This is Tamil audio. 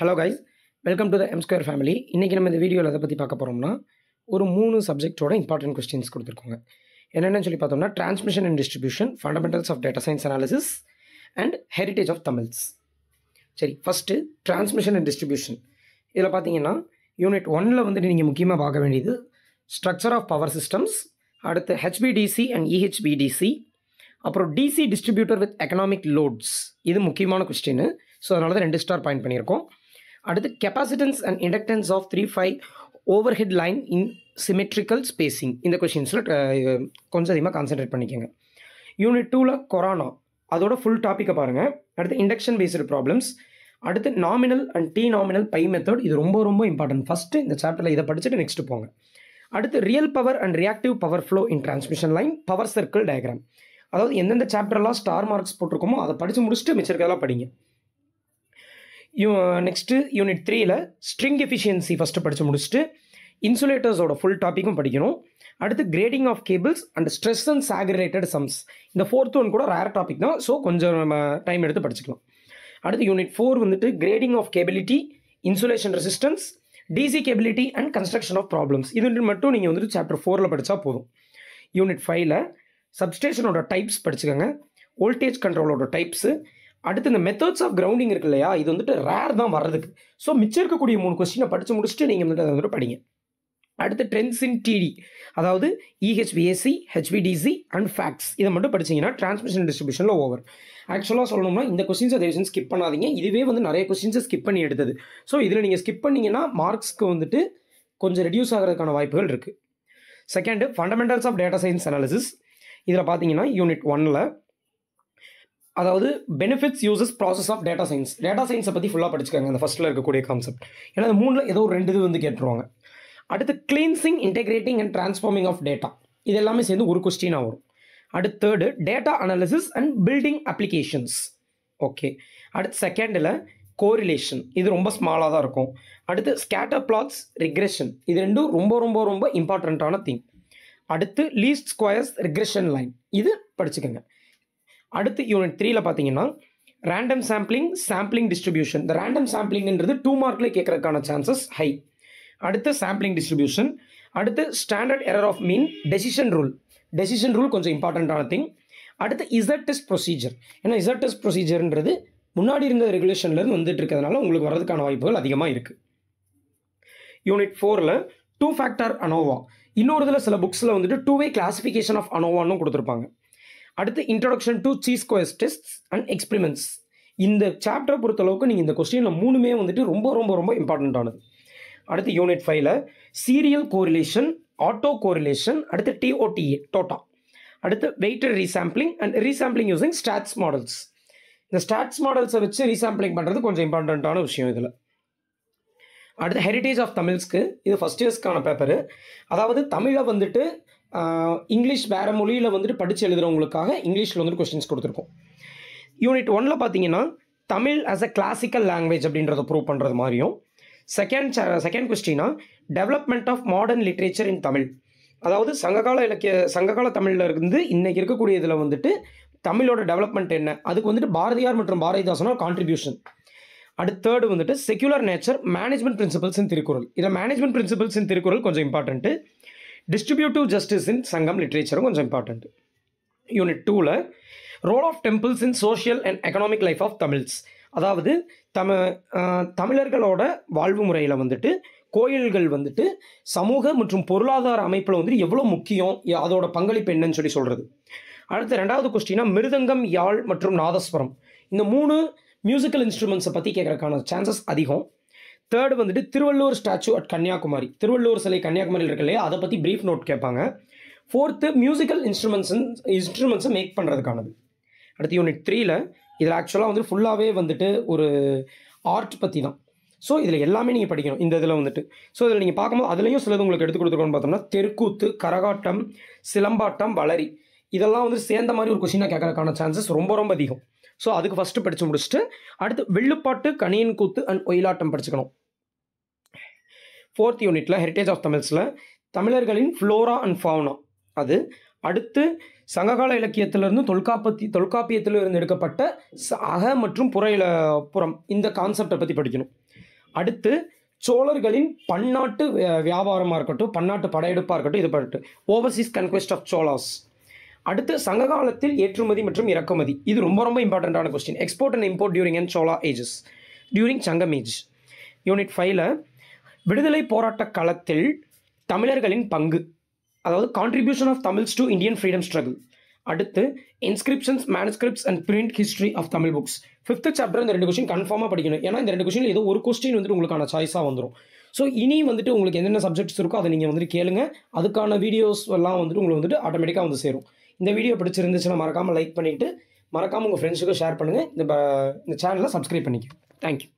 Hello guys welcome to the M square family இன்றைக்கி நம்ம இந்த வீடியோவில் அதை பற்றி பார்க்க போகிறோம்னா ஒரு மூணு சப்ஜெக்டோட இம்பார்ட்டன்ட் கொஸ்டின்ஸ் கொடுத்துருக்கோங்க என்னென்னு சொல்லி பார்த்தோம்னா transmission and distribution fundamentals of data science analysis and heritage of Tamils சரி ஃபஸ்ட்டு டிரான்ஸ்மிஷன் அண்ட் டிஸ்ட்ரிபியூஷன் இதில் பார்த்தீங்கன்னா யூனிட் ஒனில் வந்துட்டு நீங்கள் முக்கியமாக பார்க்க வேண்டியது ஸ்ட்ரக்சர் ஆஃப் பவர் சிஸ்டம்ஸ் அடுத்து ஹெச்பிடிசி அண்ட் இஹெச்பிடிசி அப்புறம் DC distributor with economic loads இது முக்கியமான கொஸ்டின்னு ஸோ அதனால தான் ரெண்டு ஸ்டார் பாயிண்ட் பண்ணியிருக்கோம் அடுத்து capacitance and inductance of three five overhead line in symmetrical spacing இந்த கொஷின்ஸில் கொஞ்சம் அதிகமாக கான்சென்ட்ரேட் பண்ணிக்கோங்க யூனிட் டூவில் கொரோனா அதோட ஃபுல் டாப்பிக்கை பாருங்கள் அடுத்து இண்டக்ஷன் பேஸ்டு ப்ராப்ளம்ஸ் அடுத்து nominal and T nominal pi method இது ரொம்ப ரொம்ப இம்பார்ட்டன்ட் ஃபஸ்ட்டு இந்த சாப்டரில் இதை படிச்சுட்டு நெக்ஸ்ட் போங்க அடுத்து real power and reactive power flow in transmission line power circle diagram அதாவது எந்தெந்த சாப்டர்லாம் ஸ்டார் மார்க்ஸ் போட்டிருக்கோமோ அதை படித்து முடிச்சுட்டு மிச்சிருக்கதெல்லாம் படிங்க யூ நெக்ஸ்ட்டு யூனிட் த்ரீயில் ஸ்ட்ரிங் எஃபிஷியன்சி ஃபஸ்ட்டு படித்து முடிச்சுட்டு இன்சுலேட்டர்ஸோட ஃபுல் டாப்பிக்கும் படிக்கணும் அடுத்து grading of cables and stress and sag சம்ஸ் இந்த ஃபோர்த் ஒன் கூட ரேர் டாபிக் தான் ஸோ கொஞ்சம் நம்ம டைம் எடுத்து படிச்சுக்கலாம் அடுத்து யூனிட் ஃபோர் வந்துட்டு grading of capability insulation resistance DC capability and construction of problems இது மட்டும் நீங்கள் வந்துட்டு சாப்டர் ஃபோரில் படித்தா போதும் யூனிட் ஃபைவ்ல சப்ஸ்டேஷனோட டைப்ஸ் படிச்சுக்கோங்க வோல்டேஜ் கண்ட்ரோலோட டைப்ஸு அடுத்து இந்த மெத்தட்ஸ் ஆஃப் கிரவுண்டிங் இருக்கு இல்லையா இது வந்துட்டு ரேர் தான் வர்றதுக்கு ஸோ மிச்சம் இருக்கக்கூடிய மூணு கொஸ்டினை படித்து முடிச்சுட்டு நீங்கள் வந்துட்டு அதை வந்துட்டு படிங்க அடுத்து ட்ரெண்ட்ஸ் இன் டிடி அதாவது இஹெச்பிஎஸ்சி ஹெச்பிடிசி அண்ட் ஃபேக்ஸ் இதை மட்டும் படிச்சிங்கன்னா டிரான்ஸ்மிஷன் டிஸ்ட்ரிபியூஷனில் ஓவர் ஆக்சுவலாக சொல்லணும்னா இந்த கொஸ்டின்ஸை தயவு செஞ்சு ஸ்கிப் பண்ணாதீங்க இதுவே வந்து நிறைய கொஸ்டின்ஸை ஸ்கிப் பண்ணி எடுத்தது ஸோ இதில் நீங்கள் ஸ்கிப் பண்ணிங்கன்னா மார்க்ஸ்க்கு வந்துட்டு கொஞ்சம் ரெடியூஸ் ஆகிறதுக்கான வாய்ப்புகள் இருக்குது second fundamentals of data science analysis இதில் பார்த்தீங்கன்னா யூனிட் ஒன்னில் அதாவது benefits uses process of data science data சயின்ஸை பற்றி ஃபுல்லாக படிச்சுக்காங்க அந்த ஃபஸ்ட்டில் இருக்கக்கூடிய கான்செப்ட் ஏன்னா அந்த மூணில் ஏதோ ஒரு ரெண்டு இது வந்து கேட்டுருவாங்க அடுத்து cleansing integrating and transforming of data இது எல்லாமே சேர்ந்து ஒரு கொஸ்டினாக வரும் அடுத்து third data analysis and building applications okay அடுத்து செகண்டில் கோரிலேஷன் இது ரொம்ப ஸ்மாலாக தான் இருக்கும் அடுத்து ஸ்கேட்டர் பிளாட்ஸ் ரிக்ரெஷன் இது ரெண்டும் ரொம்ப ரொம்ப ரொம்ப இம்பார்ட்டண்ட்டான திங் அடுத்து லீஸ்ட் ஸ்கொயர்ஸ் ரிக்ரெஷன் லைன் இது படிச்சுக்கோங்க அடுத்து யூனிட் த்ரீயில் பார்த்தீங்கன்னா ரேண்டம் சாம்பிளிங் சாம்பிளிங் டிஸ்ட்ரிபியூஷன் இந்த ரேண்டம் சாம்பிளிங்ன்றது டூ மார்க்ல கேட்கறதுக்கான சான்சஸ் ஹை அடுத்து சாம்பிளிங் டிஸ்ட்ரிபியூஷன் அடுத்து standard error of mean decision rule decision rule கொஞ்சம் இம்பார்ட்டண்ட்டான திங் அடுத்து இசட் டெஸ்ட் ப்ரொசீஜர் ஏன்னா இசட் டெஸ்ட் ப்ரொசீஜர்ன்றது முன்னாடி இருந்த ரெகுலேஷன்லேருந்து வந்துட்டு இருக்கிறதுனால உங்களுக்கு வரதுக்கான வாய்ப்புகள் அதிகமாக இருக்குது யூனிட் ஃபோரில் டூ ஃபேக்டர் அனோவா இன்னொரு இதில் சில புக்ஸில் வந்துட்டு டூ வே கிளாஸிஃபிகேஷன் ஆஃப் அனோவான்னு கொடுத்துருப்பாங்க அடுத்து இன்ட்ரொடக்ஷன் டு சீஸ் கோயஸ் டெஸ்ட் அண்ட் எக்ஸ்பிரிமெண்ட்ஸ் இந்த சாப்டரை பொறுத்தளவுக்கு நீங்கள் இந்த கொஸ்டினில் மூணுமே வந்துட்டு ரொம்ப ரொம்ப ரொம்ப இம்பார்ட்டண்ட்டானது அடுத்து யூனிட் ஃபைவ்ல சீரியல் கோரிலேஷன் ஆட்டோ கோரிலேஷன் அடுத்து டிஓடிஏ டோட்டா TOTA. அடுத்து waiter resampling and resampling using stats models இந்த ஸ்டாட்ஸ் மாடல்ஸை வச்சு ரீசாம்பிளிங் பண்ணுறது கொஞ்சம் இம்பார்ட்டண்ட்டான விஷயம் இதில் அடுத்து ஹெரிட்டேஜ் ஆஃப் தமிழ்ஸ்க்கு இது ஃபஸ்ட் இயர்ஸ்க்கான பேப்பர் அதாவது தமிழை வந்துட்டு இங்கிலீஷ் வேறு மொழியில் வந்துட்டு படித்து எழுதுகிறவங்களுக்காக இங்கிலீஷில் வந்துட்டு கொஸ்டின்ஸ் கொடுத்துருக்கோம் யூனிட் ஒனில் பார்த்தீங்கன்னா Tamil as a classical language அப்படின்றத ப்ரூவ் பண்ணுறது மாதிரியும் செகண்ட் செகண்ட் கொஸ்டினா development of modern literature in Tamil அதாவது சங்ககால இலக்கிய சங்ககால தமிழில் இருந்து இன்றைக்கி இருக்கக்கூடிய இதில் வந்துட்டு தமிழோட டெவலப்மெண்ட் என்ன அதுக்கு வந்துட்டு பாரதியார் மற்றும் பாரதிதாசனோட கான்ட்ரிபியூஷன் அடுத்து தேர்டு வந்துட்டு secular nature management principles in Thirukkural இதில் மேனேஜ்மெண்ட் பிரின்சிபல்ஸ் இன் திருக்குறள் கொஞ்சம் இம்பார்ட்டன்ட்டு டிஸ்ட்ரிபியூட்டிவ் ஜஸ்டிஸ் இன் சங்கம் லிட்ரேச்சரும் கொஞ்சம் இம்பார்ட்டண்ட் யூனிட் டூவில் role of temples in social and economic life of Tamils அதாவது தம தமிழர்களோட வாழ்வு முறையில் வந்துட்டு கோயில்கள் வந்துட்டு சமூக மற்றும் பொருளாதார அமைப்பில் வந்துட்டு எவ்வளோ முக்கியம் அதோட பங்களிப்பு என்னன்னு சொல்லி சொல்கிறது அடுத்த ரெண்டாவது கொஸ்டினா மிருதங்கம் யாழ் மற்றும் நாதஸ்வரம் இந்த மூணு மியூசிக்கல் இன்ஸ்ட்ருமெண்ட்ஸை பற்றி கேட்குறக்கான சான்சஸ் அதிகம் தேர்டு வந்துட்டு திருவள்ளூர் ஸ்டாச்சு அட் கன்னியாகுமரி திருவள்ளூர் சிலை கன்னியாகுமரியில் இருக்கு இல்லையா அதை பற்றி ப்ரீஃப் நோட் கேட்பாங்க ஃபோர்த்து மியூசிக்கல் இன்ஸ்ட்ருமெண்ட்ஸ் இன்ஸ்ட்ருமெண்ட்ஸை மேக் பண்ணுறதுக்கானது அடுத்து யூனிட் த்ரீயில் இதில் ஆக்சுவலாக வந்துட்டு ஃபுல்லாகவே வந்துட்டு ஒரு ஆர்ட் பற்றி தான் ஸோ இதில் எல்லாமே நீங்கள் படிக்கணும் இந்த இதில் வந்துட்டு ஸோ இதில் நீங்கள் பார்க்கும்போது அதுலேயும் சிலது உங்களுக்கு எடுத்து கொடுத்துருக்கோன்னு பார்த்தோம்னா தெருக்கூத்து கரகாட்டம் சிலம்பாட்டம் வளரி இதெல்லாம் வந்து சேர்ந்த மாதிரி ஒரு கொஷினாக கேட்கறதுக்கான சான்சஸ் ரொம்ப ரொம்ப அதிகம் ஸோ அதுக்கு ஃபஸ்ட்டு படித்து முடிச்சுட்டு அடுத்து வெள்ளுப்பாட்டு கனியின் கூத்து அண்ட் ஒயிலாட்டம் படிச்சுக்கணும் ஃபோர்த் யூனிட்டில் ஹெரிட்டேஜ் ஆஃப் தமிழ்ஸில் தமிழர்களின் ஃப்ளோரா அண்ட் ஃபவுனா அது அடுத்து சங்ககால இலக்கியத்திலிருந்து தொல்காப்பத்தி தொல்காப்பியத்திலிருந்து எடுக்கப்பட்ட அக மற்றும் புற இல புறம் இந்த கான்செப்டை பற்றி படிக்கணும் அடுத்து சோழர்களின் பன்னாட்டு வியாபாரமாக இருக்கட்டும் பன்னாட்டு படையெடுப்பாக இருக்கட்டும் இது பண்ணட்டும் ஓவர்சீஸ் கன்கொஸ்ட் ஆஃப் சோலாஸ் அடுத்து சங்க காலத்தில் ஏற்றுமதி மற்றும் இறக்குமதி இது ரொம்ப ரொம்ப இம்பார்ட்டண்ட்டான question export and import during and Chola ages during Sangam age unit ஃபைவ்ல விடுதலை போராட்ட காலத்தில் தமிழர்களின் பங்கு அதாவது contribution of Tamils to Indian freedom struggle அடுத்து inscriptions manuscripts and print history of Tamil books fifth chapter இந்த ரெண்டு கொஸ்டின் கன்ஃபார்மாக படிக்கணும் ஏன்னா இந்த ரெண்டு கொஸ்டின் ஏதோ ஒரு கொஸ்டின் வந்துட்டு உங்களுக்கான சாய்ஸாக வந்துடும் ஸோ இனி வந்துட்டு உங்களுக்கு என்னென்ன சப்ஜெக்ட்ஸ் இருக்கோ அதை நீங்கள் வந்துட்டு கேளுங்க அதுக்கான வீடியோஸ் எல்லாம் வந்துட்டு உங்களுக்கு வந்துட்டு ஆட்டோமேட்டிக்காக வந்து சேரும் இந்த வீடியோ பிடிச்சிருந்துச்சுன்னா மறக்காமல் லைக் பண்ணிவிட்டு மறக்காமல் உங்கள் ஃப்ரெண்ட்ஸுக்கும் ஷேர் பண்ணுங்கள் இந்த இந்த சேனலை சப்ஸ்கிரைப் பண்ணிக்கோங்க தேங்க்யூ